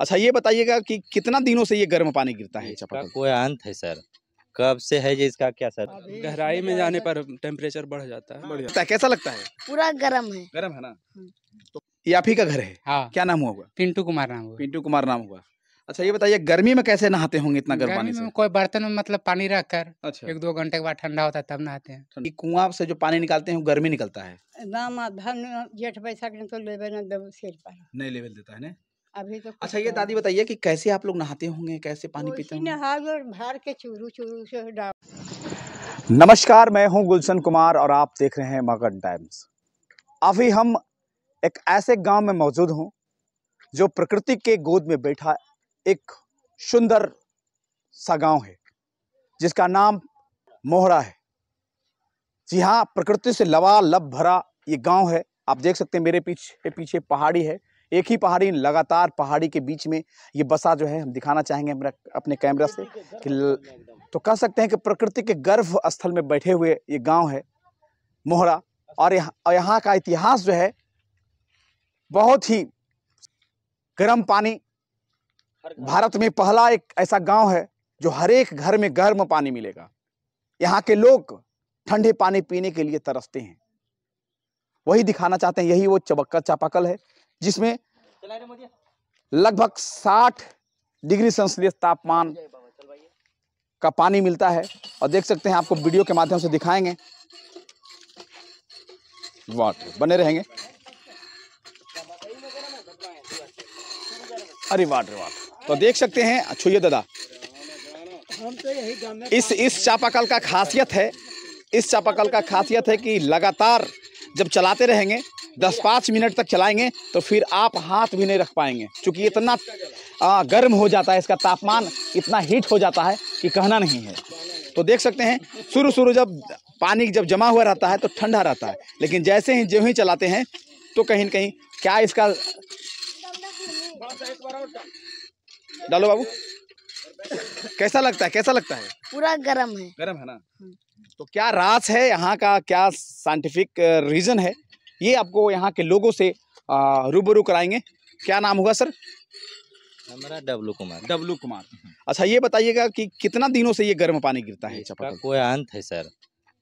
अच्छा ये बताइएगा कि कितना दिनों से ये गर्म पानी गिरता है कोई अंत है सर कब से है जी इसका क्या सर गहराई में जाने पर टेम्परेचर बढ़ जाता है बढ़ जाता है कैसा लगता है पूरा गर्म है गर्म है ना हम्म। तो ये का घर है हाँ क्या नाम हुआ पिंटू कुमार नाम हुआ पिंटू कुमार नाम हुआ अच्छा ये बताइए गर्मी में कैसे नहाते होंगे इतना गर्म पानी से कोई बर्तन में मतलब पानी रख कर अच्छा। एक दो घंटे के बाद ठंडा होता है तब नहाते हैं कुआं से जो पानी निकालते हैं गर्मी निकलता है ना धन जेठ बैसा तो लेवे नहीं लेवल देता है अभी तो अच्छा ये दादी बताइए कि कैसे आप लोग नहाते होंगे कैसे पानी पीते होंगे भर के चूरू चूरू से नमस्कार मैं हूं गुलशन कुमार और आप देख रहे हैं मगन टाइम्स अभी हम एक ऐसे गांव में मौजूद हूं जो प्रकृति के गोद में बैठा एक सुंदर सा गांव है जिसका नाम मोहरा है जी हाँ प्रकृति से लवा लब भरा ये गांव है आप देख सकते हैं मेरे पीछे पीछे पहाड़ी है एक ही पहाड़ी लगातार पहाड़ी के बीच में ये बसा जो है हम दिखाना चाहेंगे हमरा अपने कैमरा से कि तो कह सकते हैं कि प्रकृति के गर्भ स्थल में बैठे हुए ये गांव है मोहरा और यहाँ यहाँ का इतिहास जो है बहुत ही गर्म पानी भारत में पहला एक ऐसा गांव है जो हर एक घर में गर्म पानी मिलेगा यहाँ के लोग ठंडे पानी पीने के लिए तरसते हैं वही दिखाना चाहते हैं यही वो चबक्का चापाकल है जिसमें लगभग 60 डिग्री सेल्सियस तापमान का पानी मिलता है और देख सकते हैं आपको वीडियो के माध्यम से दिखाएंगे वाट बने रहेंगे अरे वाट रे वाट तो देख सकते हैं छुए दादा इस इस चापाकल का खासियत है इस चापाकल का खासियत है कि लगातार जब चलाते रहेंगे दस पाँच मिनट तक चलाएंगे तो फिर आप हाथ भी नहीं रख पाएंगे क्योंकि इतना गर्म हो जाता है इसका तापमान इतना हीट हो जाता है कि कहना नहीं है तो देख सकते हैं शुरू शुरू जब पानी जब जमा हुआ रहता है तो ठंडा रहता है लेकिन जैसे ही जो ही चलाते हैं तो कहीं ना कहीं क्या इसका डालो बाबू कैसा लगता है कैसा लगता है पूरा गर्म है गर्म है ना हम्म। तो क्या रास है यहाँ का क्या साइंटिफिक रीजन है ये आपको यहाँ के लोगों से रूबरू कराएंगे क्या नाम होगा सर हमारा डब्लू कुमार डब्लू कुमार अच्छा ये बताइएगा कि कितना दिनों से ये गर्म पानी गिरता है कोई अंत है सर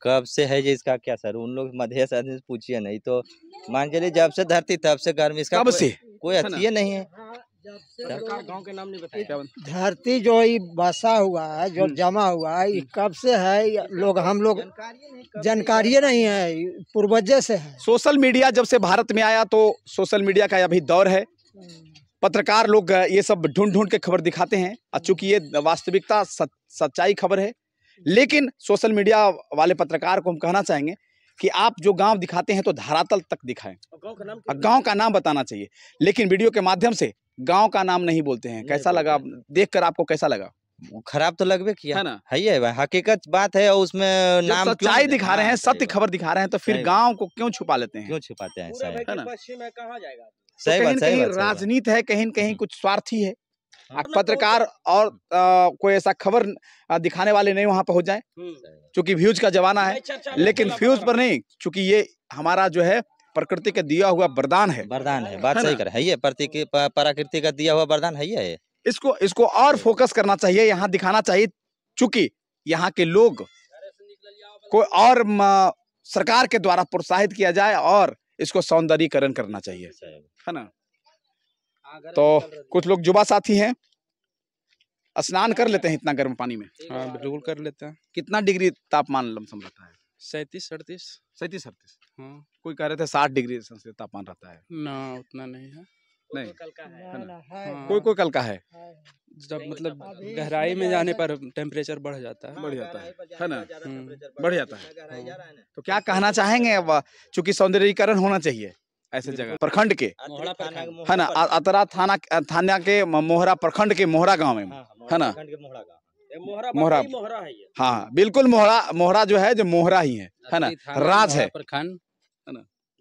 कब से है जी इसका क्या सर उन लोग मध्य से पूछिए नहीं तो मान चलिए जब से धरती तब से गर्म इसका कब से कोई अच्छी नहीं है सरकार गांव के नाम नहीं बताया धरती जो ये बसा हुआ है जो हम्म। जमा हुआ है कब से है लोग हम लोग जानकारी नहीं है पूर्वजे से है सोशल मीडिया जब से भारत में आया तो सोशल मीडिया का अभी दौर है हम्म। पत्रकार लोग ये सब ढूंढ ढूंढ के खबर दिखाते हैं और चूंकि ये वास्तविकता सच्चाई खबर है लेकिन सोशल मीडिया वाले पत्रकार को हम कहना चाहेंगे कि आप जो गांव दिखाते हैं तो धरातल तक दिखाएं गांव का नाम बताना चाहिए लेकिन वीडियो के माध्यम से गांव का नाम नहीं बोलते हैं कैसा लगा देखकर आपको कैसा लगा खराब तो लगभग किया है ना है ये भाई हकीकत बात है और उसमें नाम सच्चाई दिखा रहे हाँ, हैं सत्य खबर दिखा रहे हैं तो फिर गांव को क्यों छुपा लेते हैं क्यों छुपाते हैं है जाएगा तो सही कहीं कहीं राजनीति है कहीं कहीं हाँ। कुछ स्वार्थी है हाँ, मतलब पत्रकार और आ, कोई ऐसा खबर दिखाने वाले नहीं वहां पहुंच जाए क्योंकि हम्म। व्यूज का जमाना है लेकिन व्यूज पर नहीं क्योंकि ये हमारा जो है प्रकृति का दिया हुआ वरदान है वरदान है बात सही कर है ये प्रकृति का दिया हुआ वरदान है ये इसको इसको और फोकस करना चाहिए यहाँ दिखाना चाहिए चूंकि यहाँ के लोग को और सरकार के द्वारा प्रोत्साहित किया जाए और इसको सौंदर्यकरण करना चाहिए अच्छा, है ना तो कुछ लोग युवा साथी हैं स्नान कर लेते हैं इतना गर्म पानी में हाँ बिल्कुल कर लेते हैं कितना डिग्री तापमान लमसम रहता है सैतीस अड़तीस सैतीस अड़तीस हाँ कोई कह रहे थे साठ डिग्री सेल्सियस तापमान रहता है ना उतना नहीं है नहीं हाँ। कोई कोई कल का है, ना, हाँ। कोई कोई कल का है जब मतलब, मतलब गहराई में जाने पर टेम्परेचर बढ़ जाता है बढ़ जाता है है ना हम्म। बढ़ जाता है तो क्या कहना चाहेंगे अब चूंकि सौंदर्यीकरण होना चाहिए ऐसे जगह प्रखंड के है ना अतरा थाना थाना के मोहरा प्रखंड के मोहरा गाँव में हाँ, हाँ, है ना मोहरा मोहरा है हाँ बिल्कुल मोहरा मोहरा जो है जो मोहरा ही है है ना राज है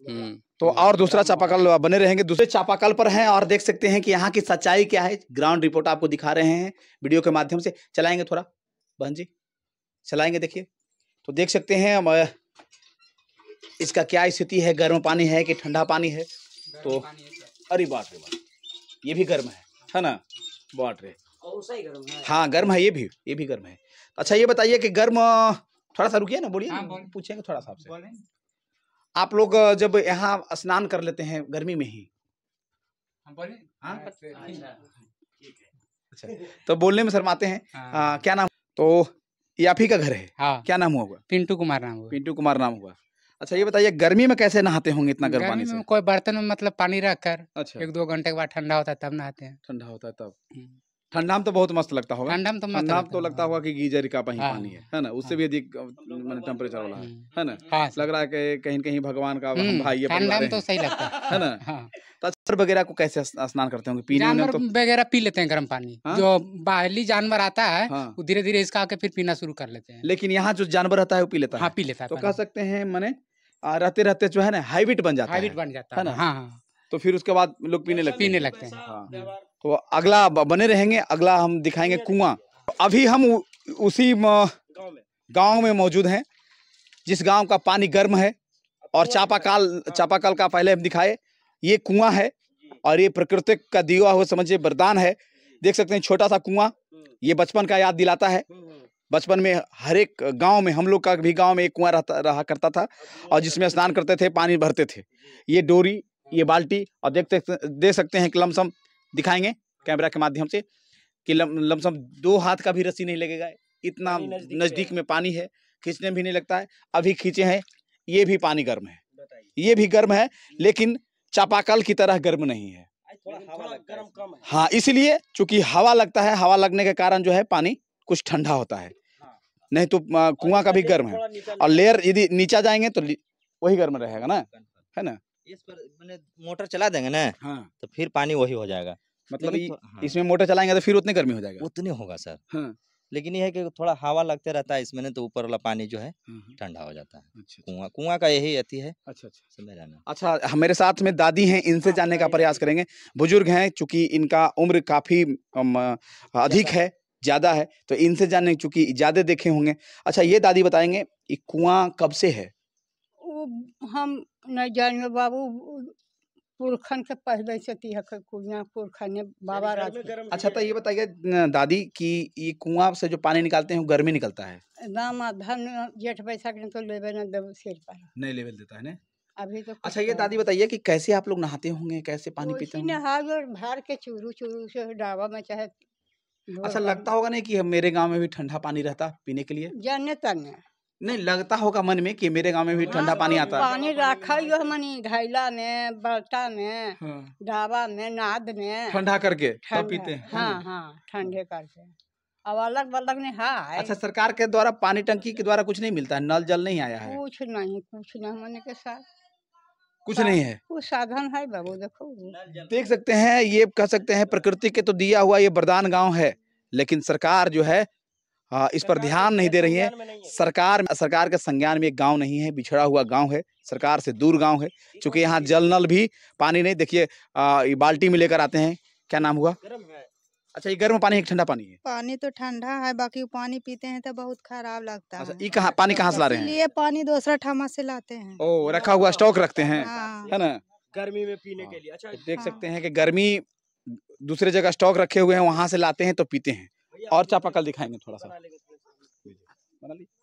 हम्म। तो और दूसरा चापाकल बने रहेंगे दूसरे चापाकल पर हैं और देख सकते हैं कि यहाँ की सच्चाई क्या है ग्राउंड रिपोर्ट आपको दिखा रहे हैं वीडियो के माध्यम से चलाएंगे थोड़ा बहन जी चलाएंगे देखिए तो देख सकते हैं इसका क्या स्थिति है गर्म पानी है कि ठंडा पानी है तो अरे बात रे बात ये भी गर्म है है ना बात रे हाँ गर्म है ये भी ये भी गर्म है तो अच्छा ये बताइए कि गर्म थोड़ा सा रुकिए ना बोलिए हाँ, पूछेंगे थोड़ा सा आप लोग जब यहाँ स्नान कर लेते हैं गर्मी में ही हाँ, हाँ, हाँ, अच्छा, अच्छा, अच्छा तो बोलने में शर्माते हैं क्या नाम तो याफी का घर है हाँ। क्या नाम हुआ पिंटू कुमार नाम हुआ पिंटू कुमार नाम हुआ अच्छा ये बताइए गर्मी में कैसे नहाते होंगे इतना गर्म पानी से कोई बर्तन में मतलब पानी रखकर अच्छा एक दो घंटे के बाद ठंडा होता है तब नहाते हैं ठंडा होता है तब हम्म। ठंडा में तो बहुत मस्त लगता होगा ठंडा में तो ठंडा तो लगता होगा कि गीजर का ही हाँ। पानी है है ना उससे हाँ। भी अधिक मैंने टेम्परेचर वाला है हम्म। है ना लग रहा है कि कहीं कहीं भगवान का हम्म। भाई है ठंडा में तो सही लगता है है ना हाँ। तो वगैरह को कैसे स्नान करते होंगे पीने जानवर तो... वगैरह पी लेते हैं गर्म पानी हा? जो बाहरी जानवर आता है वो धीरे धीरे इसका आके फिर पीना शुरू कर लेते हैं लेकिन यहाँ जो जानवर रहता है वो पी लेता है हाँ पी लेता है तो कह सकते हैं मैंने रहते रहते जो है ना हाइब्रिड बन जाता है हाइब्रिड बन जाता है ना हाँ तो फिर उसके बाद लोग अच्छा पीने लगते पीने लगते हैं तो अगला बने रहेंगे अगला हम दिखाएंगे कुआं अभी हम उसी गांव में मौजूद हैं जिस गांव का पानी गर्म है और चापाकाल चापाकाल का पहले हम दिखाए ये कुआं है और ये प्रकृतिक का दिया हुआ समझिए वरदान है देख सकते हैं छोटा सा कुआं ये बचपन का याद दिलाता है बचपन में हर एक गांव में हम लोग का भी गांव में एक कुआं रहता रहा करता था और जिसमें स्नान करते थे पानी भरते थे ये डोरी ये बाल्टी और देखते देख सकते हैं कि लमसम दिखाएंगे कैमरा के माध्यम से कि लमसम दो हाथ का भी रस्सी नहीं लगेगा इतना नज़दीक में पानी है खींचने में भी नहीं लगता है अभी खींचे हैं ये भी पानी गर्म है ये भी गर्म है लेकिन चापाकल की तरह गर्म नहीं है हाँ इसलिए चूंकि हवा लगता है हवा लगने के कारण जो है पानी कुछ ठंडा होता है हाँ। नहीं तो कुआं का भी गर्म है और लेयर यदि नीचा जाएंगे तो वही गर्म रहेगा ना हाँ, है ना इस पर मैंने मोटर चला देंगे ना हाँ तो फिर पानी वही हो जाएगा मतलब हाँ। इसमें मोटर चलाएंगे तो फिर उतनी गर्मी हो जाएगा उतनी होगा सर हाँ। लेकिन यह है कि थोड़ा हवा लगते रहता है इसमें तो ऊपर वाला पानी जो है हाँ, हाँ। ठंडा हो जाता है कुआ अच्छा, अच्छा। कुआ का यही अति है अच्छा अच्छा समझ रहा अच्छा मेरे साथ में दादी हैं इनसे हाँ, जानने का प्रयास करेंगे बुजुर्ग हैं चूंकि इनका उम्र काफी अधिक है ज्यादा है तो इनसे जानने चूंकि ज्यादा देखे होंगे अच्छा ये दादी बताएंगे कुआ कब से है हम नहीं जाएंगे बाबू पुरखन के पहले से कुआं पुरखन बाबा राज अच्छा तो ये बताइए दादी कि ये कुआं से जो पानी निकालते हैं वो गर्मी निकलता है ना धन जेठ बैसा तो लेवे न देव सिर पर नहीं लेवे देता है अभी तो अच्छा ये तो दादी बताइए कि कैसे आप लोग नहाते होंगे कैसे पानी पीते होंगे नहाज और भार के चूरू चूरू से डावा में चाहे अच्छा लगता होगा नहीं कि मेरे गांव में भी ठंडा पानी रहता पीने के लिए जाने तक नहीं लगता होगा मन में कि मेरे गांव में भी ठंडा हाँ, पानी आता है पानी रखा ही मनी घैला में बल्टा में हाँ। में नाद में ठंडा करके तब पीते हैं हाँ हाँ ठंडे करके अब अलग बलग ने हाँ अच्छा सरकार के द्वारा पानी टंकी के द्वारा कुछ नहीं मिलता है नल जल नहीं आया है कुछ नहीं कुछ नहीं मन के साथ कुछ नहीं है कुछ साधन है बाबू देखो देख सकते हैं ये कह सकते हैं प्रकृति के तो दिया हुआ ये वरदान गांव है लेकिन सरकार जो है हाँ, इस पर ध्यान नहीं दे रही है सरकार सरकार के संज्ञान में एक गांव नहीं है बिछड़ा हुआ गांव है सरकार से दूर गांव है क्योंकि यहाँ जल नल भी पानी नहीं देखिए बाल्टी में लेकर आते हैं क्या नाम हुआ अच्छा ये गर्म पानी है ठंडा पानी है पानी तो ठंडा है बाकी पानी पीते हैं तो बहुत खराब लगता अच्छा, है कहा, पानी कहाँ से ला रहे हैं ये पानी दूसरा ठामा से लाते हैं ओ रखा हुआ स्टॉक रखते हैं हाँ। है ना गर्मी में पीने के लिए अच्छा तो देख हाँ। सकते हैं कि गर्मी दूसरे जगह स्टॉक रखे हुए हैं वहाँ से लाते हैं तो पीते हैं और चापाकल दिखाएंगे थोड़ा सा बना ली